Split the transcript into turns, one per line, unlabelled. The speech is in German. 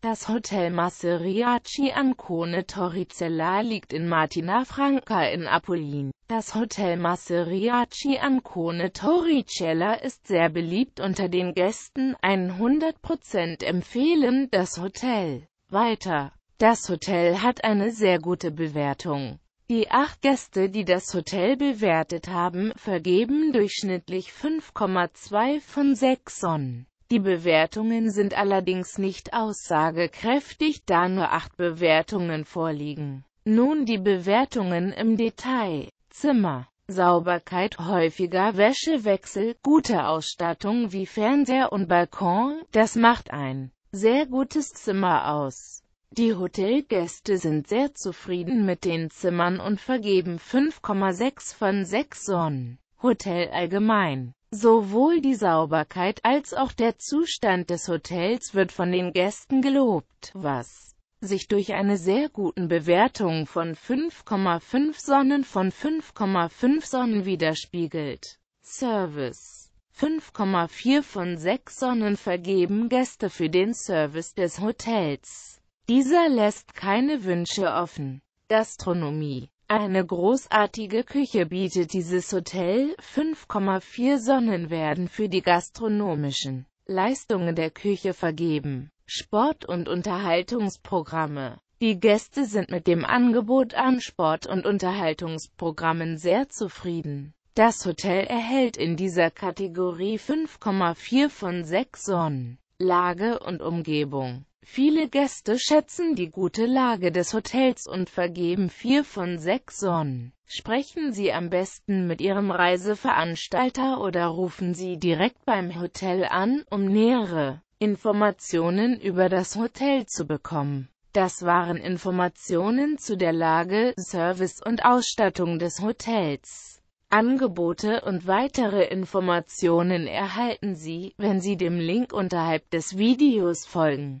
Das Hotel Masseriaci Ancone Torricella liegt in Martina Franca in Apullin. Das Hotel Masseriaci Ancone Torricella ist sehr beliebt unter den Gästen, 100% empfehlen das Hotel. Weiter. Das Hotel hat eine sehr gute Bewertung. Die acht Gäste, die das Hotel bewertet haben, vergeben durchschnittlich 5,2 von 6 Sonnen. Die Bewertungen sind allerdings nicht aussagekräftig, da nur acht Bewertungen vorliegen. Nun die Bewertungen im Detail. Zimmer. Sauberkeit, häufiger Wäschewechsel, gute Ausstattung wie Fernseher und Balkon, das macht ein sehr gutes Zimmer aus. Die Hotelgäste sind sehr zufrieden mit den Zimmern und vergeben 5,6 von 6 Sonnen. Hotel allgemein Sowohl die Sauberkeit als auch der Zustand des Hotels wird von den Gästen gelobt, was sich durch eine sehr guten Bewertung von 5,5 Sonnen von 5,5 Sonnen widerspiegelt. Service 5,4 von 6 Sonnen vergeben Gäste für den Service des Hotels. Dieser lässt keine Wünsche offen. Gastronomie eine großartige Küche bietet dieses Hotel, 5,4 Sonnen werden für die gastronomischen Leistungen der Küche vergeben. Sport- und Unterhaltungsprogramme Die Gäste sind mit dem Angebot an Sport- und Unterhaltungsprogrammen sehr zufrieden. Das Hotel erhält in dieser Kategorie 5,4 von 6 Sonnen. Lage und Umgebung Viele Gäste schätzen die gute Lage des Hotels und vergeben vier von sechs Sonnen. Sprechen Sie am besten mit Ihrem Reiseveranstalter oder rufen Sie direkt beim Hotel an, um nähere Informationen über das Hotel zu bekommen. Das waren Informationen zu der Lage, Service und Ausstattung des Hotels. Angebote und weitere Informationen erhalten Sie, wenn Sie dem Link unterhalb des Videos folgen.